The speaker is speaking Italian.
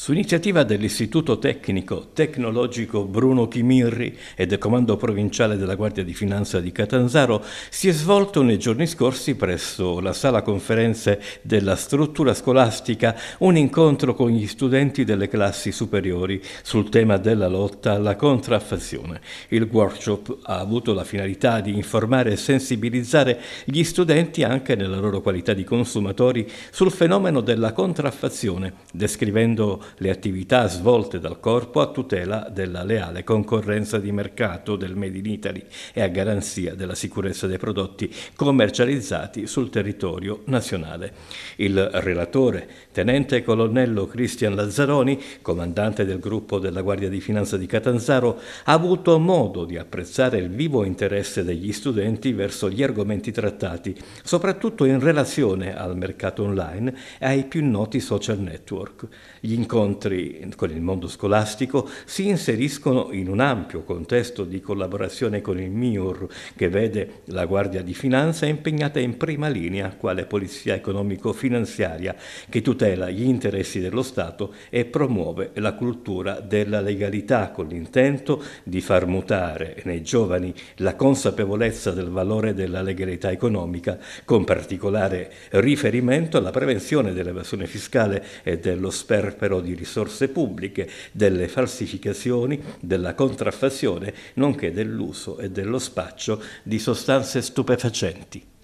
Su iniziativa dell'Istituto Tecnico Tecnologico Bruno Chimirri e del Comando Provinciale della Guardia di Finanza di Catanzaro si è svolto nei giorni scorsi presso la sala conferenze della struttura scolastica un incontro con gli studenti delle classi superiori sul tema della lotta alla contraffazione. Il workshop ha avuto la finalità di informare e sensibilizzare gli studenti anche nella loro qualità di consumatori sul fenomeno della contraffazione, descrivendo le attività svolte dal corpo a tutela della leale concorrenza di mercato del Made in Italy e a garanzia della sicurezza dei prodotti commercializzati sul territorio nazionale. Il relatore, tenente colonnello Cristian Lazzaroni, comandante del gruppo della Guardia di Finanza di Catanzaro, ha avuto modo di apprezzare il vivo interesse degli studenti verso gli argomenti trattati, soprattutto in relazione al mercato online e ai più noti social network. Gli incontri con il mondo scolastico si inseriscono in un ampio contesto di collaborazione con il MIUR che vede la Guardia di Finanza impegnata in prima linea quale polizia economico-finanziaria che tutela gli interessi dello Stato e promuove la cultura della legalità con l'intento di far mutare nei giovani la consapevolezza del valore della legalità economica con particolare riferimento alla prevenzione dell'evasione fiscale e dello sperpero spreco di risorse pubbliche, delle falsificazioni, della contraffazione, nonché dell'uso e dello spaccio di sostanze stupefacenti.